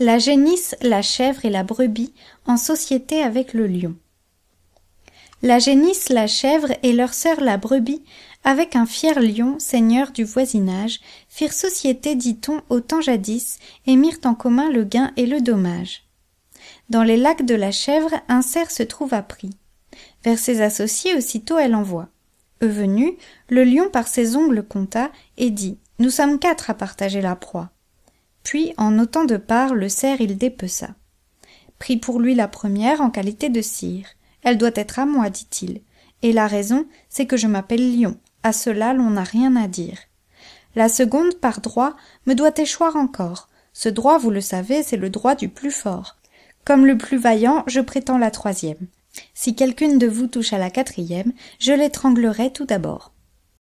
la génisse, la chèvre et la brebis en société avec le lion. La génisse, la chèvre et leur sœur la brebis, avec un fier lion, seigneur du voisinage, firent société, dit-on, au temps jadis, et mirent en commun le gain et le dommage. Dans les lacs de la chèvre, un cerf se à pris. Vers ses associés aussitôt elle envoie. Eux venus, le lion par ses ongles compta, et dit, Nous sommes quatre à partager la proie. Puis, en notant de part, le cerf il dépeça. Pris pour lui la première en qualité de cire. Elle doit être à moi, dit-il. Et la raison, c'est que je m'appelle Lyon. À cela, l'on n'a rien à dire. La seconde, par droit, me doit échoir encore. Ce droit, vous le savez, c'est le droit du plus fort. Comme le plus vaillant, je prétends la troisième. Si quelqu'une de vous touche à la quatrième, je l'étranglerai tout d'abord.